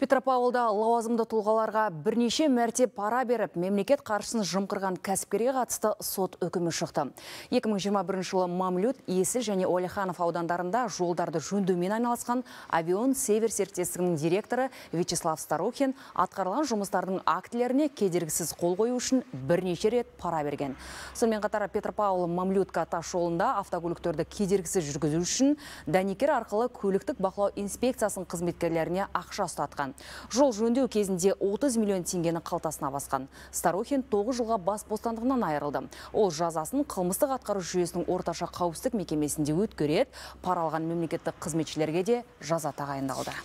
Петропавлда лауазымды тұлғаларға бірнеше мәрте пара беріп, мемлекет қаржысын жымқырған кәсіпкерге қатысты сот үкімі шықты. 2021 жылы Мамлют, Есіл және Олеханов аудандарында жолдарды жөндеумен айналысқан авион Север серіктестігінің директоры Вячеслав Старухин атқарылған жұмыстардың актілеріне кедергісіз қол қою үшін бірнеше рет пара берген. Сонымен қатар Петропавл Мамлютка тас жолында автокөліктерді кедергісіз жүргізу үшін дәнекер арқылы көліктік бақылау инспекциясының қызметкерлеріне ақша ұстатқан Жол жөндеу кезінде 30 миллион теңгені қалтасына басқан. Старохин 9 жылға бас бостандығынан айырылды. Ол жазасын қылмыстық атқару жүйесінің орташа қауіпсіздік мекемесінде өткереді, паралған мемлекеттік қызметшілерге де жаза тағайындалды.